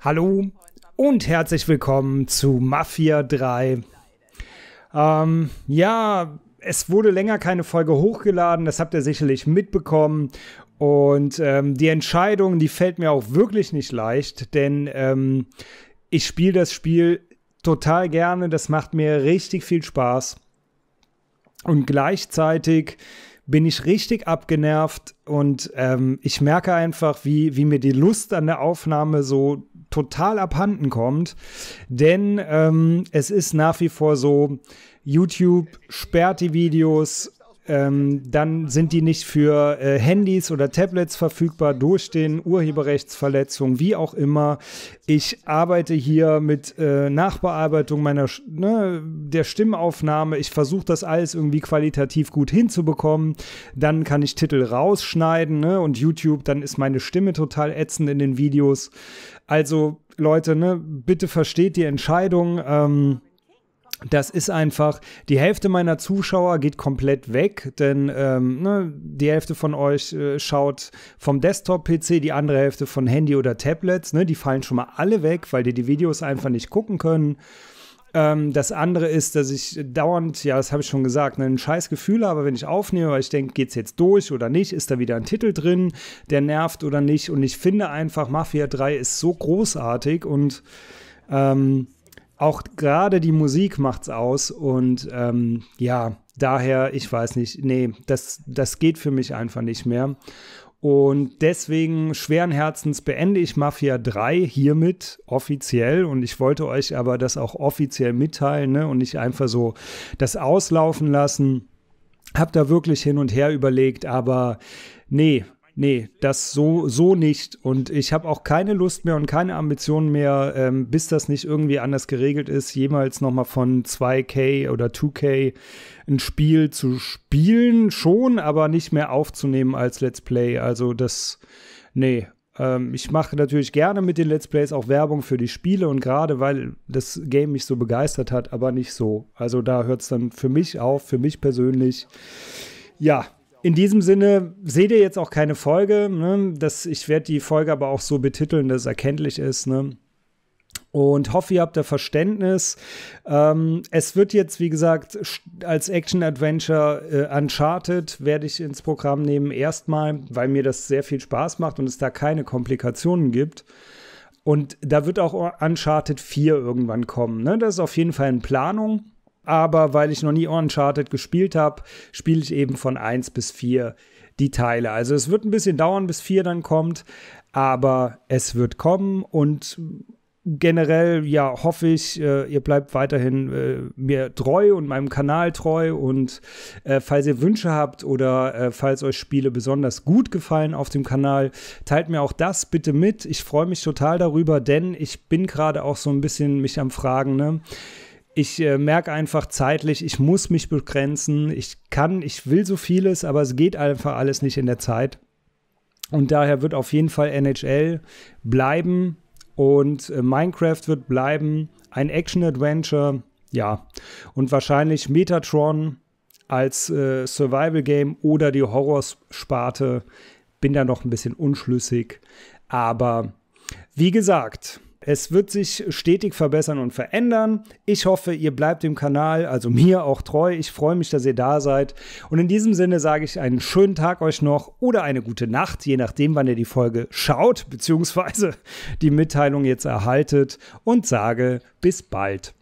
Hallo und herzlich willkommen zu Mafia 3. Ähm, ja, es wurde länger keine Folge hochgeladen, das habt ihr sicherlich mitbekommen. Und ähm, die Entscheidung, die fällt mir auch wirklich nicht leicht, denn ähm, ich spiele das Spiel total gerne, das macht mir richtig viel Spaß. Und gleichzeitig bin ich richtig abgenervt und ähm, ich merke einfach, wie, wie mir die Lust an der Aufnahme so total abhanden kommt, denn ähm, es ist nach wie vor so, YouTube sperrt die Videos ähm, dann sind die nicht für äh, Handys oder Tablets verfügbar durch den Urheberrechtsverletzung, wie auch immer. Ich arbeite hier mit äh, Nachbearbeitung meiner ne, der Stimmaufnahme. Ich versuche das alles irgendwie qualitativ gut hinzubekommen. Dann kann ich Titel rausschneiden ne, und YouTube, dann ist meine Stimme total ätzend in den Videos. Also Leute, ne, bitte versteht die Entscheidung. Ähm, das ist einfach, die Hälfte meiner Zuschauer geht komplett weg, denn ähm, ne, die Hälfte von euch äh, schaut vom Desktop-PC, die andere Hälfte von Handy oder Tablets. Ne, die fallen schon mal alle weg, weil die die Videos einfach nicht gucken können. Ähm, das andere ist, dass ich dauernd, ja, das habe ich schon gesagt, ne, ein scheiß Gefühl habe, wenn ich aufnehme, weil ich denke, geht es jetzt durch oder nicht? Ist da wieder ein Titel drin, der nervt oder nicht? Und ich finde einfach, Mafia 3 ist so großartig und. Ähm, auch gerade die Musik macht's aus und ähm, ja, daher, ich weiß nicht, nee, das, das geht für mich einfach nicht mehr. Und deswegen schweren Herzens beende ich Mafia 3 hiermit offiziell. Und ich wollte euch aber das auch offiziell mitteilen ne? und nicht einfach so das auslaufen lassen. Hab da wirklich hin und her überlegt, aber nee, nee, das so, so nicht. Und ich habe auch keine Lust mehr und keine Ambitionen mehr, ähm, bis das nicht irgendwie anders geregelt ist, jemals nochmal von 2K oder 2K ein Spiel zu spielen, schon, aber nicht mehr aufzunehmen als Let's Play. Also das, nee, ähm, ich mache natürlich gerne mit den Let's Plays auch Werbung für die Spiele und gerade weil das Game mich so begeistert hat, aber nicht so. Also da hört es dann für mich auf, für mich persönlich. Ja, in diesem Sinne seht ihr jetzt auch keine Folge. Ne? Das, ich werde die Folge aber auch so betiteln, dass es erkenntlich ist. Ne? Und hoffe, ihr habt da Verständnis. Ähm, es wird jetzt, wie gesagt, als Action-Adventure äh, Uncharted werde ich ins Programm nehmen. Erstmal, weil mir das sehr viel Spaß macht und es da keine Komplikationen gibt. Und da wird auch Uncharted 4 irgendwann kommen. Ne? Das ist auf jeden Fall in Planung aber weil ich noch nie Uncharted gespielt habe, spiele ich eben von 1 bis 4 die Teile. Also es wird ein bisschen dauern, bis 4 dann kommt, aber es wird kommen und generell, ja, hoffe ich, äh, ihr bleibt weiterhin äh, mir treu und meinem Kanal treu. Und äh, falls ihr Wünsche habt oder äh, falls euch Spiele besonders gut gefallen auf dem Kanal, teilt mir auch das bitte mit. Ich freue mich total darüber, denn ich bin gerade auch so ein bisschen mich am Fragen, ne? ich äh, merke einfach zeitlich, ich muss mich begrenzen. Ich kann, ich will so vieles, aber es geht einfach alles nicht in der Zeit. Und daher wird auf jeden Fall NHL bleiben und äh, Minecraft wird bleiben. Ein Action-Adventure, ja. Und wahrscheinlich Metatron als äh, Survival-Game oder die Horrorsparte. Bin da noch ein bisschen unschlüssig. Aber wie gesagt, es wird sich stetig verbessern und verändern. Ich hoffe, ihr bleibt dem Kanal, also mir auch treu. Ich freue mich, dass ihr da seid. Und in diesem Sinne sage ich einen schönen Tag euch noch oder eine gute Nacht, je nachdem, wann ihr die Folge schaut, beziehungsweise die Mitteilung jetzt erhaltet und sage bis bald.